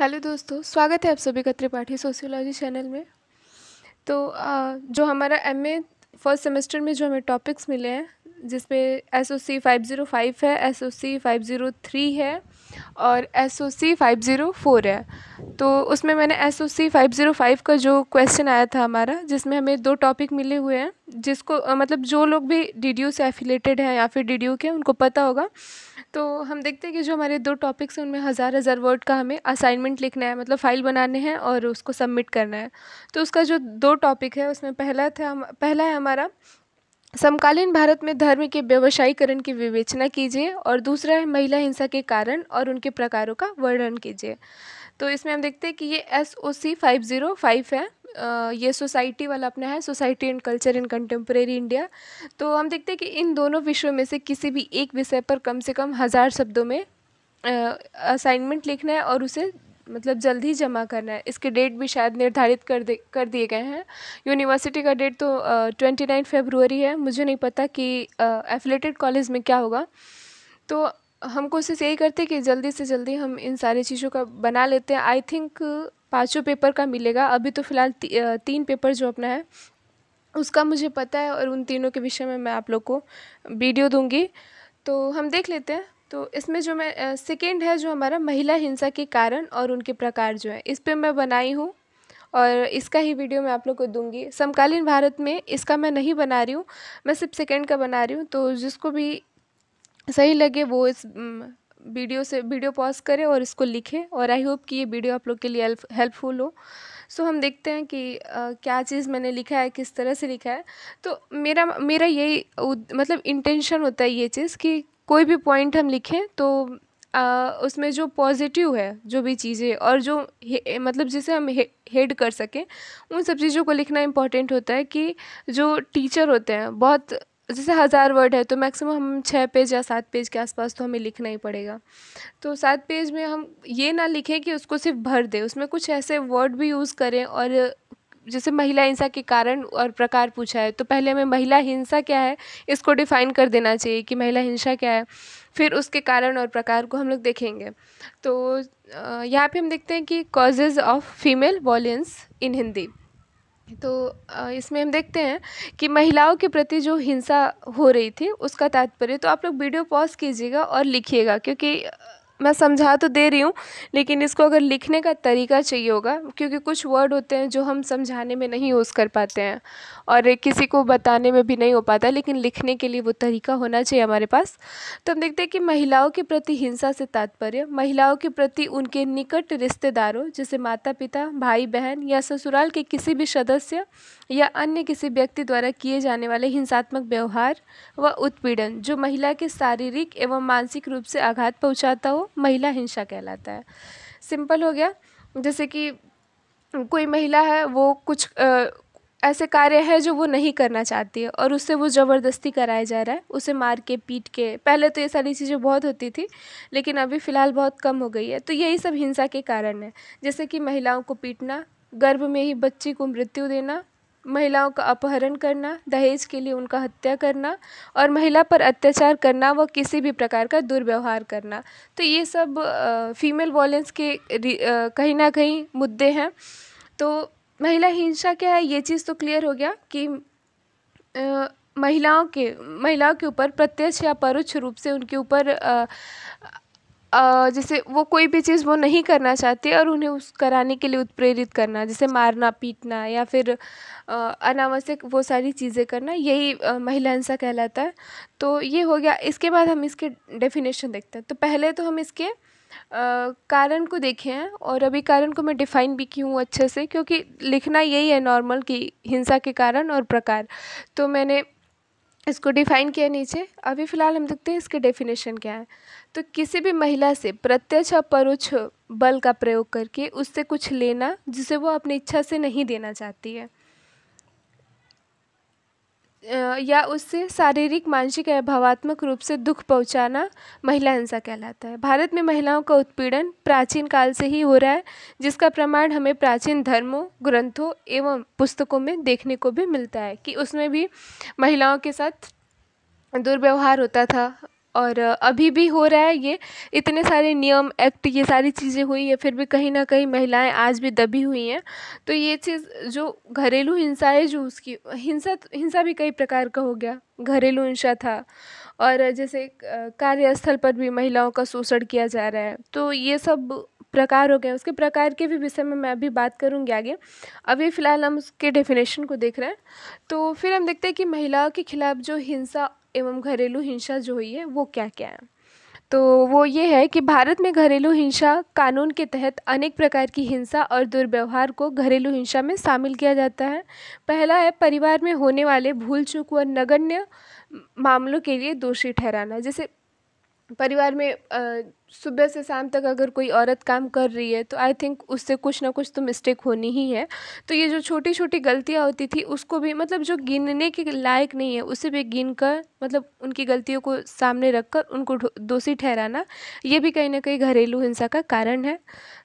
hello दोस्तों स्वागत है आप सभी का त्रिपाठी सोशियोलॉजी चैनल में तो जो हमारा एम ए फर्स्ट सेमेस्टर में जो हमें टॉपिक्स मिले हैं जिसमें S O C five zero five है S O C five zero three है और S O C five zero four है तो उसमें मैंने S O C five zero five का जो क्वेश्चन आया था हमारा जिसमें हमें दो टॉपिक मिले हुए हैं जिसको मतलब जो लोग भी डी डी यू से एफिलेटेड हैं या फिर डी डी यू के उनको पता होगा तो हम देखते हैं कि जो हमारे दो टॉपिक्स हैं उनमें हज़ार हज़ार वर्ड का हमें असाइनमेंट लिखना है मतलब फ़ाइल बनाने हैं और उसको सबमिट करना है तो उसका जो दो टॉपिक है उसमें पहला था पहला है हमारा समकालीन भारत में धर्म के व्यवसायीकरण की विवेचना कीजिए और दूसरा है महिला हिंसा के कारण और उनके प्रकारों का वर्णन कीजिए तो इसमें हम देखते हैं कि ये S O C five zero five है ये सोसाइटी वाला अपना है society and culture in contemporary India तो हम देखते हैं कि इन दोनों विषयों में से किसी भी एक विषय पर कम से कम हज़ार शब्दों में असाइनमेंट लिखना है और उसे मतलब जल्द ही जमा करना है इसके डेट भी शायद निर्धारित कर दे कर दिए गए हैं यूनिवर्सिटी का डेट तो ट्वेंटी नाइन फेबरवरी है मुझे नहीं पता कि एफिलेटेड कॉलेज में क्या होगा तो हम कोशिश यही करते कि जल्दी से जल्दी हम इन सारी चीज़ों का बना लेते हैं आई थिंक पाँचों पेपर का मिलेगा अभी तो फ़िलहाल ती, तीन पेपर जो अपना है उसका मुझे पता है और उन तीनों के विषय में मैं आप लोग को वीडियो दूंगी तो हम देख लेते हैं तो इसमें जो मैं सेकेंड है जो हमारा महिला हिंसा के कारण और उनके प्रकार जो है इस पर मैं बनाई हूँ और इसका ही वीडियो मैं आप लोग को दूंगी समकालीन भारत में इसका मैं नहीं बना रही हूँ मैं सिर्फ सेकेंड का बना रही हूँ तो जिसको भी सही लगे वो इस वीडियो से वीडियो पॉज करें और इसको लिखें और आई होप कि ये वीडियो आप लोग के लिए हेल्पफुल हो सो हम देखते हैं कि क्या चीज़ मैंने लिखा है किस तरह से लिखा है तो मेरा मेरा यही मतलब इंटेंशन होता है ये चीज़ कि कोई भी पॉइंट हम लिखें तो आ, उसमें जो पॉजिटिव है जो भी चीज़ें और जो हे, मतलब जिसे हम हे, हेड कर सकें उन सब चीज़ों को लिखना इम्पॉर्टेंट होता है कि जो टीचर होते हैं बहुत जैसे हज़ार वर्ड है तो मैक्सिमम हम छः पेज या सात पेज के आसपास तो हमें लिखना ही पड़ेगा तो सात पेज में हम ये ना लिखें कि उसको सिर्फ भर दें उसमें कुछ ऐसे वर्ड भी यूज़ करें और जैसे महिला हिंसा के कारण और प्रकार पूछा है तो पहले हमें महिला हिंसा क्या है इसको डिफ़ाइन कर देना चाहिए कि महिला हिंसा क्या है फिर उसके कारण और प्रकार को हम लोग देखेंगे तो यहाँ पे हम देखते हैं कि causes of female violence in Hindi तो इसमें हम देखते हैं कि महिलाओं के प्रति जो हिंसा हो रही थी उसका तात्पर्य तो आप लोग वीडियो पॉज़ कीजिएगा और लिखिएगा क्योंकि मैं समझा तो दे रही हूँ लेकिन इसको अगर लिखने का तरीका चाहिए होगा क्योंकि कुछ वर्ड होते हैं जो हम समझाने में नहीं यूज़ कर पाते हैं और किसी को बताने में भी नहीं हो पाता लेकिन लिखने के लिए वो तरीका होना चाहिए हमारे पास तो हम देखते हैं कि महिलाओं के प्रति हिंसा से तात्पर्य महिलाओं के प्रति उनके निकट रिश्तेदारों जैसे माता पिता भाई बहन या ससुराल के किसी भी सदस्य या अन्य किसी व्यक्ति द्वारा किए जाने वाले हिंसात्मक व्यवहार व उत्पीड़न जो महिला के शारीरिक एवं मानसिक रूप से आघात पहुँचाता हो महिला हिंसा कहलाता है सिंपल हो गया जैसे कि कोई महिला है वो कुछ आ, ऐसे कार्य है जो वो नहीं करना चाहती है और उससे वो ज़बरदस्ती कराया जा रहा है उसे मार के पीट के पहले तो ये सारी चीज़ें बहुत होती थी लेकिन अभी फ़िलहाल बहुत कम हो गई है तो यही सब हिंसा के कारण है जैसे कि महिलाओं को पीटना गर्भ में ही बच्ची को मृत्यु देना महिलाओं का अपहरण करना दहेज के लिए उनका हत्या करना और महिला पर अत्याचार करना व किसी भी प्रकार का दुर्व्यवहार करना तो ये सब फीमेल वॉलेंस के कहीं ना कहीं मुद्दे हैं तो महिला हिंसा क्या है ये चीज़ तो क्लियर हो गया कि महिलाओं के महिलाओं के ऊपर प्रत्यक्ष या परोक्ष रूप से उनके ऊपर जैसे वो कोई भी चीज़ वो नहीं करना चाहते और उन्हें उस कराने के लिए उत्प्रेरित करना जैसे मारना पीटना या फिर अनावश्यक वो सारी चीज़ें करना यही महिला हिंसा कहलाता है तो ये हो गया इसके बाद हम इसके डेफिनेशन देखते हैं तो पहले तो हम इसके कारण को देखे हैं और अभी कारण को मैं डिफ़ाइन भी की हूँ अच्छे से क्योंकि लिखना यही है नॉर्मल कि हिंसा के कारण और प्रकार तो मैंने इसको डिफाइन किया नीचे अभी फ़िलहाल हम देखते हैं इसके डेफिनेशन क्या है तो किसी भी महिला से प्रत्यक्ष और परोक्ष बल का प्रयोग करके उससे कुछ लेना जिसे वो अपनी इच्छा से नहीं देना चाहती है या उससे शारीरिक मानसिक या भावात्मक रूप से दुख पहुंचाना महिला हिंसा कहलाता है भारत में महिलाओं का उत्पीड़न प्राचीन काल से ही हो रहा है जिसका प्रमाण हमें प्राचीन धर्मों ग्रंथों एवं पुस्तकों में देखने को भी मिलता है कि उसमें भी महिलाओं के साथ दुर्व्यवहार होता था और अभी भी हो रहा है ये इतने सारे नियम एक्ट ये सारी चीज़ें हुई है फिर भी कहीं ना कहीं महिलाएं आज भी दबी हुई हैं तो ये चीज़ जो घरेलू हिंसा है जो उसकी हिंसा हिंसा भी कई प्रकार का हो गया घरेलू हिंसा था और जैसे कार्यस्थल पर भी महिलाओं का शोषण किया जा रहा है तो ये सब प्रकार हो गए उसके प्रकार के भी विषय में मैं अभी बात करूँगी आगे अभी फ़िलहाल हम उसके डेफिनेशन को देख रहे हैं तो फिर हम देखते हैं कि महिलाओं के खिलाफ जो हिंसा एवं घरेलू हिंसा जो हुई है वो क्या क्या है तो वो ये है कि भारत में घरेलू हिंसा कानून के तहत अनेक प्रकार की हिंसा और दुर्व्यवहार को घरेलू हिंसा में शामिल किया जाता है पहला है परिवार में होने वाले भूल चूक व नगण्य मामलों के लिए दोषी ठहराना जैसे परिवार में सुबह से शाम तक अगर कोई औरत काम कर रही है तो आई थिंक उससे कुछ ना कुछ तो मिस्टेक होनी ही है तो ये जो छोटी छोटी गलतियाँ होती थी उसको भी मतलब जो गिनने के लायक नहीं है उसे भी गिन कर मतलब उनकी गलतियों को सामने रख कर उनको दोषी ठहराना ये भी कहीं ना कहीं घरेलू हिंसा का कारण है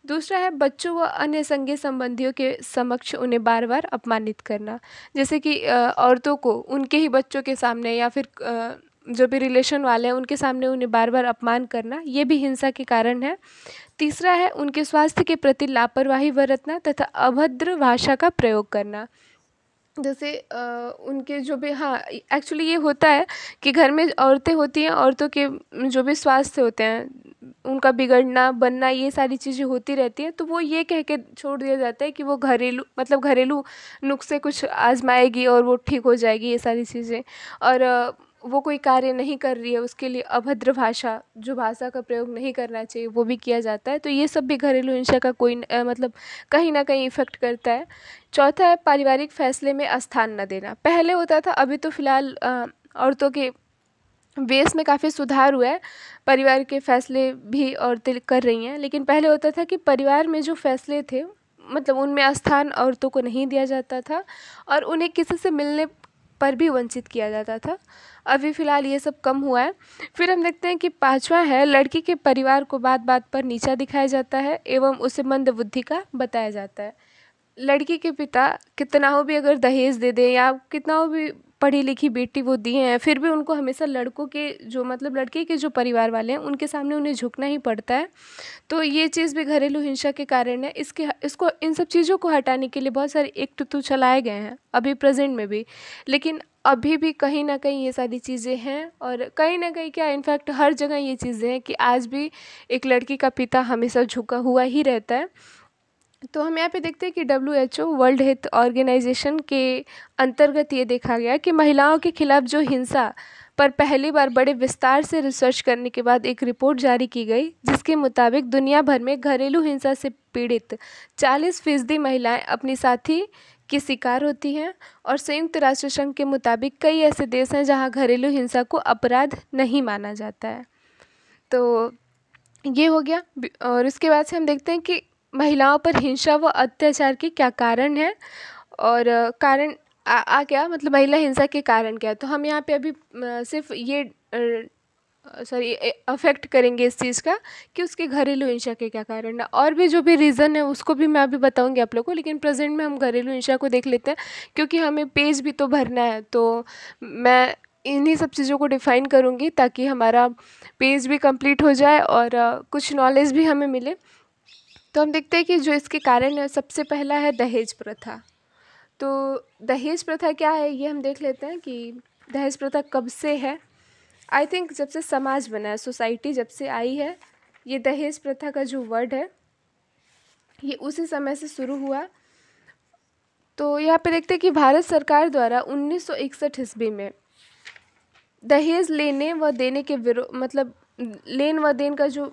दूसरा है बच्चों व अन्य संज्ञ संबंधियों के समक्ष उन्हें बार बार अपमानित करना जैसे कि औरतों को उनके ही बच्चों के सामने या फिर जो भी रिलेशन वाले हैं उनके सामने उन्हें बार बार अपमान करना ये भी हिंसा के कारण है तीसरा है उनके स्वास्थ्य के प्रति लापरवाही बरतना तथा अभद्र भाषा का प्रयोग करना जैसे आ, उनके जो भी हाँ एक्चुअली ये होता है कि घर में औरतें होती हैं औरतों के जो भी स्वास्थ्य होते हैं उनका बिगड़ना बनना ये सारी चीज़ें होती रहती हैं तो वो ये कह के छोड़ दिया जाता है कि वो घरेलू मतलब घरेलू नुस्खे कुछ आजमाएगी और वो ठीक हो जाएगी ये सारी चीज़ें और वो कोई कार्य नहीं कर रही है उसके लिए अभद्र भाषा जो भाषा का प्रयोग नहीं करना चाहिए वो भी किया जाता है तो ये सब भी घरेलू हिंसा का कोई न, मतलब कहीं ना कहीं इफ़ेक्ट करता है चौथा है पारिवारिक फैसले में स्थान न देना पहले होता था अभी तो फ़िलहाल औरतों के वेश में काफ़ी सुधार हुआ है परिवार के फैसले भी औरतें कर रही हैं लेकिन पहले होता था कि परिवार में जो फैसले थे मतलब उनमें स्थान औरतों को नहीं दिया जाता था और उन्हें किसी से मिलने पर भी वंचित किया जाता था अभी फ़िलहाल ये सब कम हुआ है फिर हम देखते हैं कि पाँचवा है लड़की के परिवार को बात बात पर नीचा दिखाया जाता है एवं उसे मंदबुद्धि का बताया जाता है लड़की के पिता कितना हो भी अगर दहेज दे दें या कितना हो भी पढ़ी लिखी बेटी वो दिए हैं फिर भी उनको हमेशा लड़कों के जो मतलब लड़के के जो परिवार वाले हैं उनके सामने उन्हें झुकना ही पड़ता है तो ये चीज़ भी घरेलू हिंसा के कारण है इसके इसको इन सब चीज़ों को हटाने के लिए बहुत सारे एक्ट तो चलाए गए हैं अभी प्रेजेंट में भी लेकिन अभी भी कहीं ना कहीं ये सारी चीज़ें हैं और कहीं ना कहीं क्या इनफैक्ट हर जगह ये चीज़ें हैं कि आज भी एक लड़की का पिता हमेशा झुका हुआ ही रहता है तो हम यहाँ पे देखते हैं कि W H O world health organization के अंतर्गत ये देखा गया कि महिलाओं के खिलाफ जो हिंसा पर पहली बार बड़े विस्तार से रिसर्च करने के बाद एक रिपोर्ट जारी की गई जिसके मुताबिक दुनिया भर में घरेलू हिंसा से पीड़ित 40 फीसदी महिलाएँ अपनी साथी की शिकार होती हैं और संयुक्त राष्ट्र संघ के मुताबिक कई ऐसे देश हैं जहाँ घरेलू हिंसा को अपराध नहीं माना जाता है तो ये हो गया और उसके बाद से हम देखते हैं कि महिलाओं पर हिंसा व अत्याचार के क्या कारण हैं और कारण आ आ क्या मतलब महिला हिंसा के कारण क्या तो हम यहाँ पे अभी सिर्फ ये सॉरी अफेक्ट करेंगे इस चीज़ का कि उसके घरेलू हिंसा के क्या कारण है और भी जो भी रीज़न है उसको भी मैं अभी बताऊंगी आप लोग को लेकिन प्रेजेंट में हम घरेलू हिंसा को देख लेते हैं क्योंकि हमें पेज भी तो भरना है तो मैं इन्हीं सब चीज़ों को डिफ़ाइन करूँगी ताकि हमारा पेज भी कम्प्लीट हो जाए और कुछ नॉलेज भी हमें मिले तो हम देखते हैं कि जो इसके कारण है सबसे पहला है दहेज प्रथा तो दहेज प्रथा क्या है ये हम देख लेते हैं कि दहेज प्रथा कब से है आई थिंक जब से समाज बना है सोसाइटी जब से आई है ये दहेज प्रथा का जो वर्ड है ये उसी समय से शुरू हुआ तो यहाँ पे देखते हैं कि भारत सरकार द्वारा 1961 ईस्वी में दहेज लेने व देने के विरोध मतलब लेन व देन का जो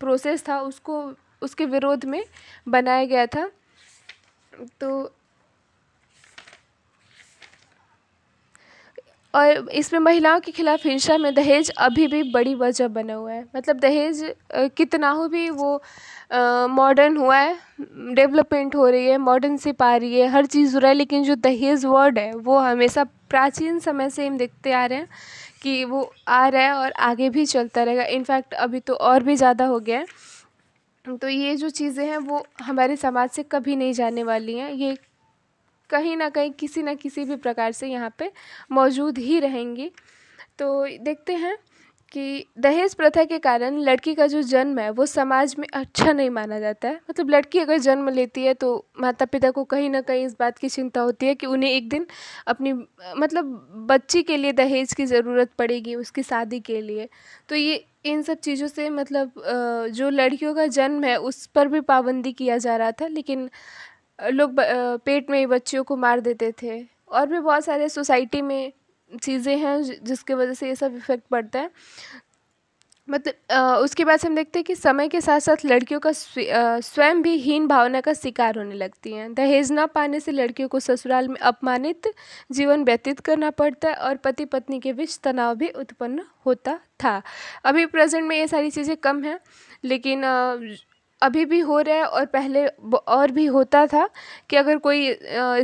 प्रोसेस था उसको उसके विरोध में बनाया गया था तो और इसमें महिलाओं के खिलाफ हिंसा में दहेज अभी भी बड़ी वजह बना हुआ है मतलब दहेज कितना हो भी वो मॉडर्न हुआ है डेवलपमेंट हो रही है मॉडर्न से पा रही है हर चीज़ हो रहा है लेकिन जो दहेज वर्ड है वो हमेशा प्राचीन समय से हम देखते आ रहे हैं कि वो आ रहा है और आगे भी चलता रहेगा इनफैक्ट अभी तो और भी ज़्यादा हो गया है तो ये जो चीज़ें हैं वो हमारे समाज से कभी नहीं जाने वाली हैं ये कहीं ना कहीं किसी ना किसी भी प्रकार से यहाँ पे मौजूद ही रहेंगी तो देखते हैं कि दहेज प्रथा के कारण लड़की का जो जन्म है वो समाज में अच्छा नहीं माना जाता है मतलब लड़की अगर जन्म लेती है तो माता पिता को कहीं ना कहीं इस बात की चिंता होती है कि उन्हें एक दिन अपनी मतलब बच्ची के लिए दहेज की ज़रूरत पड़ेगी उसकी शादी के लिए तो ये इन सब चीज़ों से मतलब जो लड़कियों का जन्म है उस पर भी पाबंदी किया जा रहा था लेकिन लोग पेट में ही बच्चियों को मार देते थे और भी बहुत सारे सोसाइटी में चीज़ें हैं जिसके वजह से ये सब इफ़ेक्ट पड़ता है मतलब उसके बाद से हम देखते हैं कि समय के साथ साथ लड़कियों का स्वयं भी हीन भावना का शिकार होने लगती हैं दहेज ना पाने से लड़कियों को ससुराल में अपमानित जीवन व्यतीत करना पड़ता है और पति पत्नी के बीच तनाव भी उत्पन्न होता था अभी प्रेजेंट में ये सारी चीज़ें कम हैं लेकिन अभी भी हो रहा है और पहले और भी होता था कि अगर कोई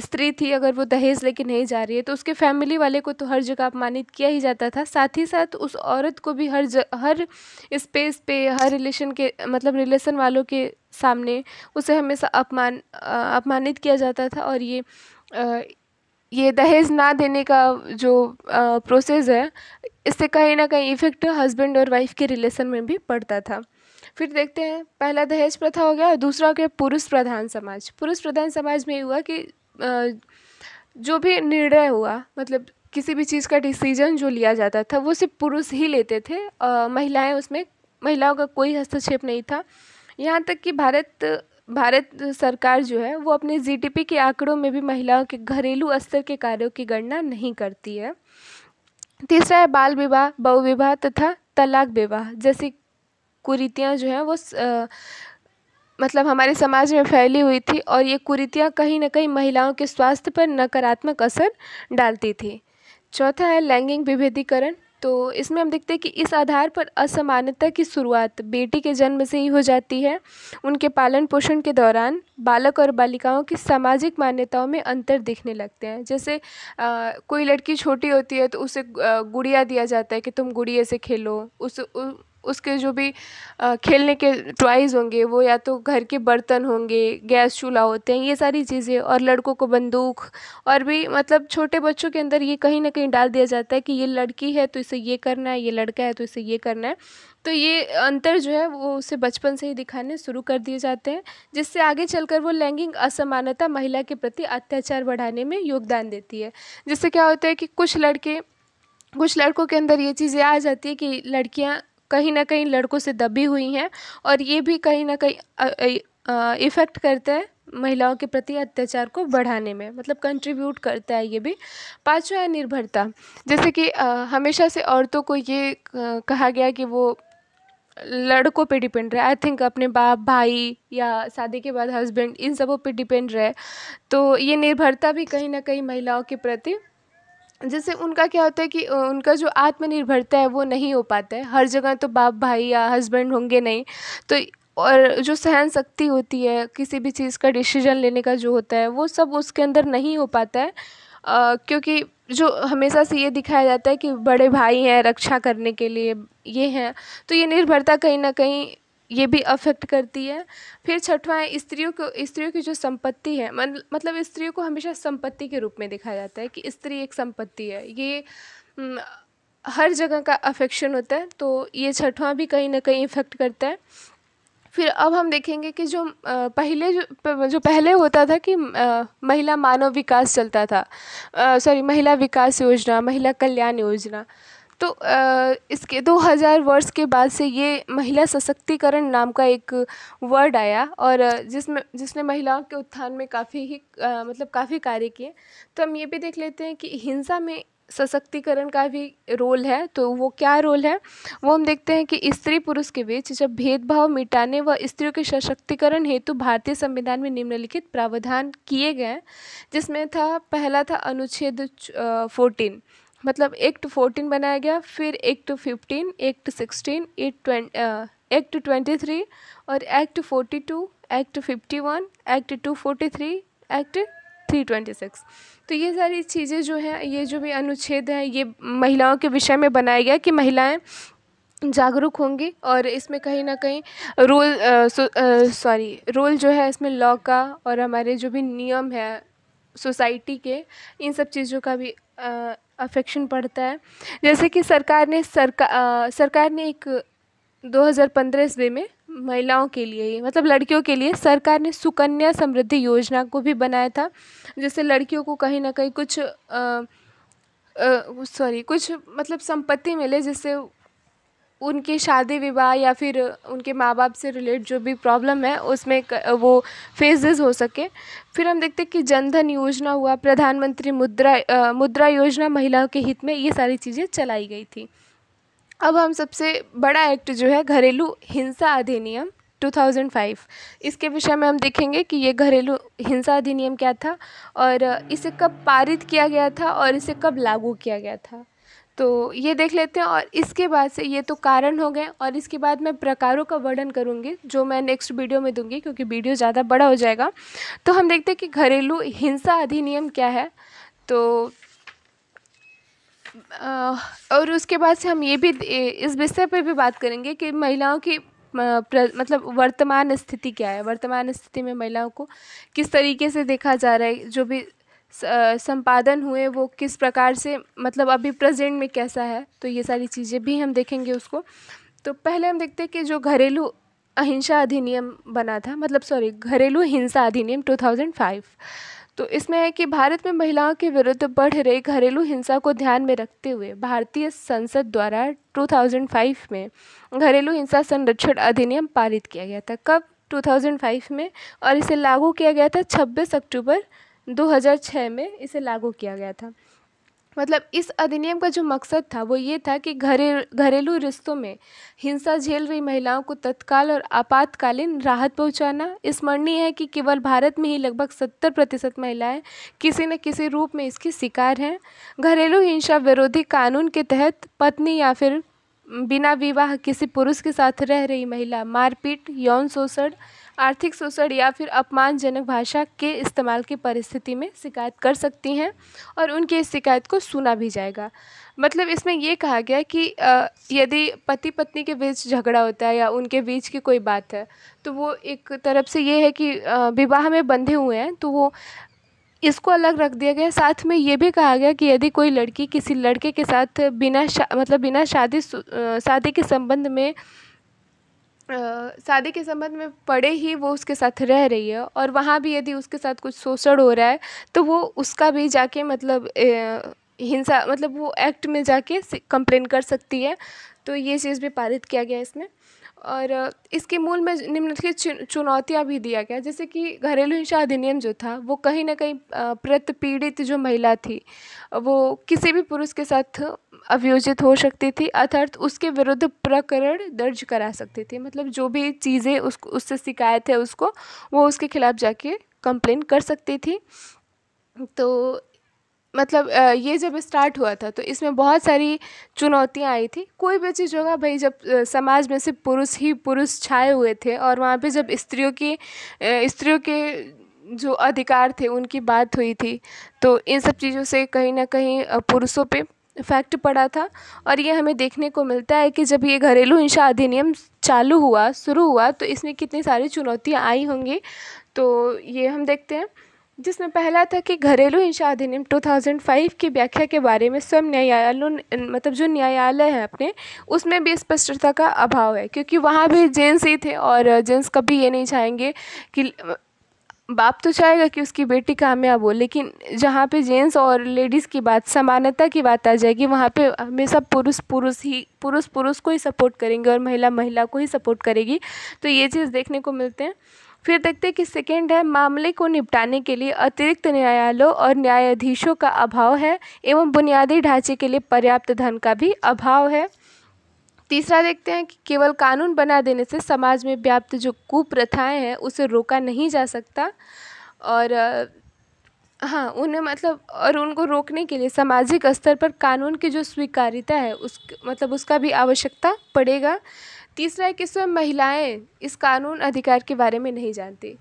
स्त्री थी अगर वो दहेज लेके नहीं जा रही है तो उसके फैमिली वाले को तो हर जगह अपमानित किया ही जाता था साथ ही साथ उस औरत को भी हर ज, हर स्पेस पे हर रिलेशन के मतलब रिलेशन वालों के सामने उसे हमेशा अपमान अपमानित किया जाता था और ये ये दहेज ना देने का जो प्रोसेस है इससे कहीं ना कहीं इफ़ेक्ट हस्बैंड और वाइफ के रिलेशन में भी पड़ता था फिर देखते हैं पहला दहेज प्रथा हो गया और दूसरा हो गया पुरुष प्रधान समाज पुरुष प्रधान समाज में हुआ कि जो भी निर्णय हुआ मतलब किसी भी चीज़ का डिसीजन जो लिया जाता था वो सिर्फ पुरुष ही लेते थे महिलाएं उसमें महिलाओं का कोई हस्तक्षेप नहीं था यहाँ तक कि भारत भारत सरकार जो है वो अपने जीडीपी के आंकड़ों में भी महिलाओं के घरेलू स्तर के कार्यों की गणना नहीं करती है तीसरा है बाल विवाह बहुविवाह तथा तलाक विवाह जैसी कुरीतियाँ जो हैं वो मतलब हमारे समाज में फैली हुई थी और ये कुरीतियाँ कहीं ना कहीं महिलाओं के स्वास्थ्य पर नकारात्मक असर डालती थी चौथा है लैंगिक विभेदीकरण तो इसमें हम देखते हैं कि इस आधार पर असमानता की शुरुआत बेटी के जन्म से ही हो जाती है उनके पालन पोषण के दौरान बालक और बालिकाओं की सामाजिक मान्यताओं में अंतर दिखने लगते हैं जैसे आ, कोई लड़की छोटी होती है तो उसे गुड़िया दिया जाता है कि तुम गुड़िया से खेलो उस उ, उसके जो भी खेलने के टॉयज़ होंगे वो या तो घर के बर्तन होंगे गैस चूल्हा होते हैं ये सारी चीज़ें और लड़कों को बंदूक और भी मतलब छोटे बच्चों के अंदर ये कहीं ना कहीं डाल दिया जाता है कि ये लड़की है तो इसे ये करना है ये लड़का है तो इसे ये करना है तो ये अंतर जो है वो उसे बचपन से ही दिखाने शुरू कर दिए जाते हैं जिससे आगे चलकर वो लैंगिक असमानता महिला के प्रति अत्याचार बढ़ाने में योगदान देती है जिससे क्या होता है कि कुछ लड़के कुछ लड़कों के अंदर ये चीज़ें आ जाती है कि लड़कियाँ कहीं ना कहीं लड़कों से दबी हुई हैं और ये भी कहीं ना कहीं इफ़ेक्ट करते हैं महिलाओं के प्रति अत्याचार को बढ़ाने में मतलब कंट्रीब्यूट करता है ये भी पाँचवा है निर्भरता जैसे कि आ, हमेशा से औरतों को ये आ, कहा गया कि वो लड़कों पे डिपेंड रहे आई थिंक अपने बाप भाई या शादी के बाद हस्बैंड इन सबों पे डिपेंड रहे तो ये निर्भरता भी कहीं ना कहीं महिलाओं के प्रति जैसे उनका क्या होता है कि उनका जो आत्मनिर्भरता है वो नहीं हो पाता है हर जगह तो बाप भाई या हस्बैंड होंगे नहीं तो और जो सहन शक्ति होती है किसी भी चीज़ का डिसीजन लेने का जो होता है वो सब उसके अंदर नहीं हो पाता है आ, क्योंकि जो हमेशा से ये दिखाया जाता है कि बड़े भाई हैं रक्षा करने के लिए ये हैं तो ये निर्भरता कहीं ना कहीं ये भी अफ़ेक्ट करती है फिर छठवां है स्त्रियों को स्त्रियों की जो संपत्ति है मतलब स्त्रियों को हमेशा संपत्ति के रूप में दिखाया जाता है कि स्त्री एक संपत्ति है ये हर जगह का अफेक्शन होता है तो ये छठवां भी कहीं ना कहीं इफ़ेक्ट करता है फिर अब हम देखेंगे कि जो पहले जो जो पहले होता था कि महिला मानव विकास चलता था सॉरी महिला विकास योजना महिला कल्याण योजना तो इसके 2000 वर्ष के बाद से ये महिला सशक्तिकरण नाम का एक वर्ड आया और जिसमें जिसने महिलाओं के उत्थान में काफ़ी ही मतलब काफ़ी कार्य किए तो हम ये भी देख लेते हैं कि हिंसा में सशक्तिकरण का भी रोल है तो वो क्या रोल है वो हम देखते हैं कि स्त्री पुरुष के बीच जब भेदभाव मिटाने व स्त्रियों के सशक्तिकरण हेतु भारतीय संविधान में निम्नलिखित प्रावधान किए गए जिसमें था पहला था अनुच्छेद फोर्टीन मतलब एक्ट फोर्टीन बनाया गया फिर act fifteen act sixteen act act twenty three और act forty two act fifty one act two forty three act three twenty six तो ये सारी चीज़ें जो हैं ये जो भी अनुच्छेद हैं ये महिलाओं के विषय में बनाया गया कि महिलाएं जागरूक होंगी और इसमें कहीं ना कहीं रोल सॉरी रोल जो है इसमें लॉ का और हमारे जो भी नियम है सोसाइटी के इन सब चीज़ों का भी आ, अफेक्शन पड़ता है जैसे कि सरकार ने सरकार सरकार ने एक 2015 ईस्वी में महिलाओं के लिए ही मतलब लड़कियों के लिए सरकार ने सुकन्या समृद्धि योजना को भी बनाया था जिससे लड़कियों को कहीं ना कहीं कुछ सॉरी कुछ मतलब संपत्ति मिले जिससे उनके शादी विवाह या फिर उनके माँ बाप से रिलेट जो भी प्रॉब्लम है उसमें वो फेजेस हो सके फिर हम देखते हैं कि जनधन योजना हुआ प्रधानमंत्री मुद्रा आ, मुद्रा योजना महिलाओं के हित में ये सारी चीज़ें चलाई गई थी अब हम सबसे बड़ा एक्ट जो है घरेलू हिंसा अधिनियम 2005 इसके विषय में हम देखेंगे कि ये घरेलू हिंसा अधिनियम क्या था और इसे कब पारित किया गया था और इसे कब लागू किया गया था तो ये देख लेते हैं और इसके बाद से ये तो कारण हो गए और इसके बाद मैं प्रकारों का वर्णन करूँगी जो मैं नेक्स्ट वीडियो में दूँगी क्योंकि वीडियो ज़्यादा बड़ा हो जाएगा तो हम देखते हैं कि घरेलू हिंसा अधिनियम क्या है तो और उसके बाद से हम ये भी इस विषय पर भी बात करेंगे कि महिलाओं की मतलब वर्तमान स्थिति क्या है वर्तमान स्थिति में महिलाओं को किस तरीके से देखा जा रहा है जो भी संपादन हुए वो किस प्रकार से मतलब अभी प्रेजेंट में कैसा है तो ये सारी चीज़ें भी हम देखेंगे उसको तो पहले हम देखते हैं कि जो घरेलू अहिंसा अधिनियम बना था मतलब सॉरी घरेलू हिंसा अधिनियम 2005 तो इसमें है कि भारत में महिलाओं के विरुद्ध बढ़ रही घरेलू हिंसा को ध्यान में रखते हुए भारतीय संसद द्वारा 2005 में घरेलू हिंसा संरक्षण अधिनियम पारित किया गया था कब 2005 में और इसे लागू किया गया था 26 अक्टूबर 2006 में इसे लागू किया गया था मतलब इस अधिनियम का जो मकसद था वो ये था कि घरे घरेलू रिश्तों में हिंसा झेल रही महिलाओं को तत्काल और आपातकालीन राहत पहुंचाना स्मरणीय है कि केवल भारत में ही लगभग सत्तर प्रतिशत महिलाएँ किसी न किसी रूप में इसकी शिकार हैं घरेलू हिंसा विरोधी कानून के तहत पत्नी या फिर बिना विवाह किसी पुरुष के साथ रह रही महिला मारपीट यौन शोषण आर्थिक शोषण या फिर अपमानजनक भाषा के इस्तेमाल की परिस्थिति में शिकायत कर सकती हैं और उनकी इस शिकायत को सुना भी जाएगा मतलब इसमें यह कहा गया कि यदि पति पत्नी के बीच झगड़ा होता है या उनके बीच की कोई बात है तो वो एक तरफ से ये है कि विवाह में बंधे हुए हैं तो वो इसको अलग रख दिया गया साथ में ये भी कहा गया कि यदि कोई लड़की किसी लड़के के साथ बिना मतलब बिना शादी शादी के संबंध में शादी के संबंध में पड़े ही वो उसके साथ रह रही है और वहाँ भी यदि उसके साथ कुछ शोषण हो रहा है तो वो उसका भी जाके मतलब हिंसा मतलब वो एक्ट में जाके कंप्लेन कर सकती है तो ये चीज़ भी पारित किया गया इसमें और इसके मूल में निम्नलिखित चुनौतियाँ भी दिया गया जैसे कि घरेलू हिंसा अधिनियम जो था वो कहीं ना कहीं प्रत पीड़ित जो महिला थी वो किसी भी पुरुष के साथ अभियोजित हो सकती थी अर्थात उसके विरुद्ध प्रकरण दर्ज करा सकती थी मतलब जो भी चीज़ें उस उससे शिकायत है उसको वो उसके खिलाफ जाके कंप्लेन कर सकती थी तो मतलब ये जब स्टार्ट हुआ था तो इसमें बहुत सारी चुनौतियाँ आई थी कोई भी चीज़ होगा भाई जब समाज में से पुरुष ही पुरुष छाए हुए थे और वहाँ पे जब स्त्रियों की स्त्रियों के जो अधिकार थे उनकी बात हुई थी तो इन सब चीज़ों से कहीं ना कहीं पुरुषों पे इफ़ेक्ट पड़ा था और ये हमें देखने को मिलता है कि जब ये घरेलू हिंसा अधिनियम चालू हुआ शुरू हुआ तो इसमें कितनी सारी चुनौतियाँ आई होंगी तो ये हम देखते हैं जिसमें पहला था कि घरेलू हिंसा अधिनियम 2005 की व्याख्या के बारे में स्वयं न्यायालयों मतलब जो न्यायालय है अपने उसमें भी स्पष्टता का अभाव है क्योंकि वहाँ भी जेंट्स ही थे और जेंट्स कभी ये नहीं चाहेंगे कि बाप तो चाहेगा कि उसकी बेटी कामयाब हो लेकिन जहाँ पे जेंट्स और लेडीज़ की बात समानता की बात आ जाएगी वहाँ पे हमेशा पुरुष पुरुष ही पुरुष पुरुष को ही सपोर्ट करेंगे और महिला महिला को ही सपोर्ट करेगी तो ये चीज़ देखने को मिलते हैं फिर देखते हैं कि सेकेंड है मामले को निपटाने के लिए अतिरिक्त न्यायालयों और न्यायाधीशों का अभाव है एवं बुनियादी ढांचे के लिए पर्याप्त धन का भी अभाव है तीसरा देखते हैं कि केवल कानून बना देने से समाज में व्याप्त जो कुप्रथाएँ हैं उसे रोका नहीं जा सकता और हाँ उन्हें मतलब और उनको रोकने के लिए सामाजिक स्तर पर कानून की जो स्वीकारिता है उस मतलब उसका भी आवश्यकता पड़ेगा तीसरा है कि स्वयं महिलाएं इस कानून अधिकार के बारे में नहीं जानती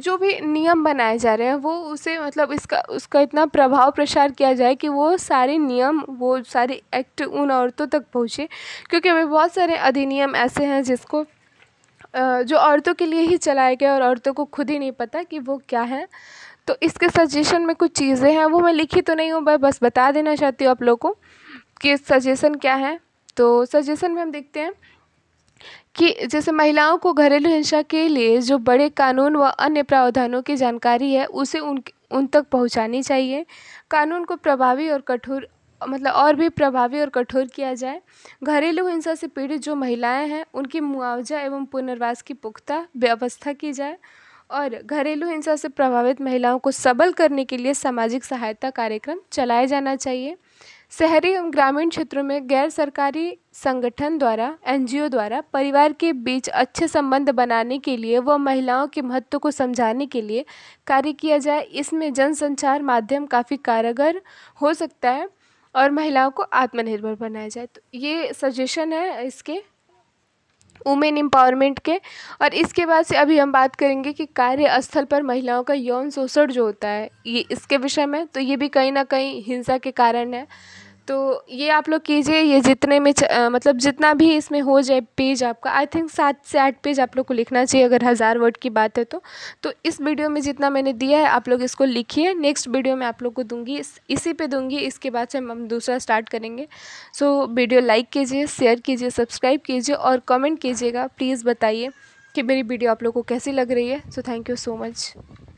जो भी नियम बनाए जा रहे हैं वो उसे मतलब इसका उसका इतना प्रभाव प्रसार किया जाए कि वो सारे नियम वो सारे एक्ट उन औरतों तक पहुँचे क्योंकि अभी बहुत सारे अधिनियम ऐसे हैं जिसको जो औरतों के लिए ही चलाए गए और औरतों को खुद ही नहीं पता कि वो क्या है तो इसके सजेशन में कुछ चीज़ें हैं वो मैं लिखी तो नहीं हूँ मैं बस बता देना चाहती हूँ आप लोग को कि सजेशन क्या है तो सजेशन में हम देखते हैं कि जैसे महिलाओं को घरेलू हिंसा के लिए जो बड़े कानून व अन्य प्रावधानों की जानकारी है उसे उन उन तक पहुँचानी चाहिए कानून को प्रभावी और कठोर मतलब और भी प्रभावी और कठोर किया जाए घरेलू हिंसा से पीड़ित जो महिलाएं हैं उनकी मुआवजा एवं पुनर्वास की पुख्ता व्यवस्था की जाए और घरेलू हिंसा से प्रभावित महिलाओं को सबल करने के लिए सामाजिक सहायता कार्यक्रम चलाया जाना चाहिए शहरी एवं ग्रामीण क्षेत्रों में गैर सरकारी संगठन द्वारा एन द्वारा परिवार के बीच अच्छे संबंध बनाने के लिए व महिलाओं के महत्व को समझाने के लिए कार्य किया जाए इसमें जन संचार माध्यम काफ़ी कारगर हो सकता है और महिलाओं को आत्मनिर्भर बनाया जाए तो ये सजेशन है इसके वुमेन एम्पावरमेंट के और इसके बाद से अभी हम बात करेंगे कि कार्यस्थल पर महिलाओं का यौन शोषण जो होता है ये इसके विषय में तो ये भी कहीं ना कहीं हिंसा के कारण है तो ये आप लोग कीजिए ये जितने में मतलब जितना भी इसमें हो जाए पेज आपका आई थिंक सात से आठ पेज आप लोग को लिखना चाहिए अगर हज़ार वर्ड की बात है तो तो इस वीडियो में जितना मैंने दिया है आप लोग इसको लिखिए नेक्स्ट वीडियो में आप लोग को दूंगी इस, इसी पे दूंगी इसके बाद से हम दूसरा स्टार्ट करेंगे सो so, वीडियो लाइक कीजिए शेयर कीजिए सब्सक्राइब कीजिए और कमेंट कीजिएगा प्लीज़ बताइए कि मेरी वीडियो आप लोग को कैसी लग रही है so thank you so much